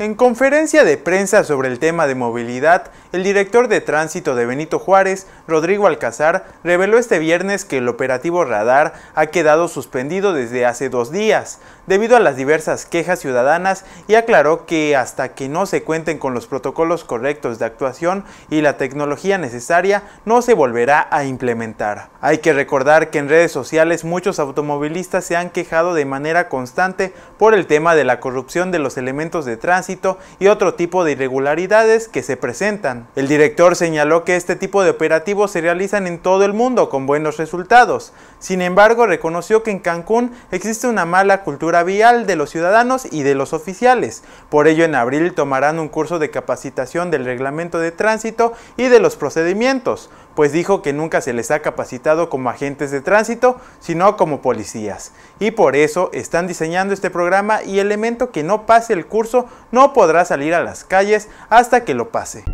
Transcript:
En conferencia de prensa sobre el tema de movilidad, el director de tránsito de Benito Juárez, Rodrigo Alcázar, reveló este viernes que el operativo radar ha quedado suspendido desde hace dos días, debido a las diversas quejas ciudadanas, y aclaró que hasta que no se cuenten con los protocolos correctos de actuación y la tecnología necesaria, no se volverá a implementar. Hay que recordar que en redes sociales muchos automovilistas se han quejado de manera constante por el tema de la corrupción de los elementos de tránsito y otro tipo de irregularidades que se presentan. El director señaló que este tipo de operativos se realizan en todo el mundo con buenos resultados. Sin embargo, reconoció que en Cancún existe una mala cultura vial de los ciudadanos y de los oficiales. Por ello, en abril tomarán un curso de capacitación del reglamento de tránsito y de los procedimientos pues dijo que nunca se les ha capacitado como agentes de tránsito, sino como policías. Y por eso están diseñando este programa y elemento que no pase el curso no podrá salir a las calles hasta que lo pase.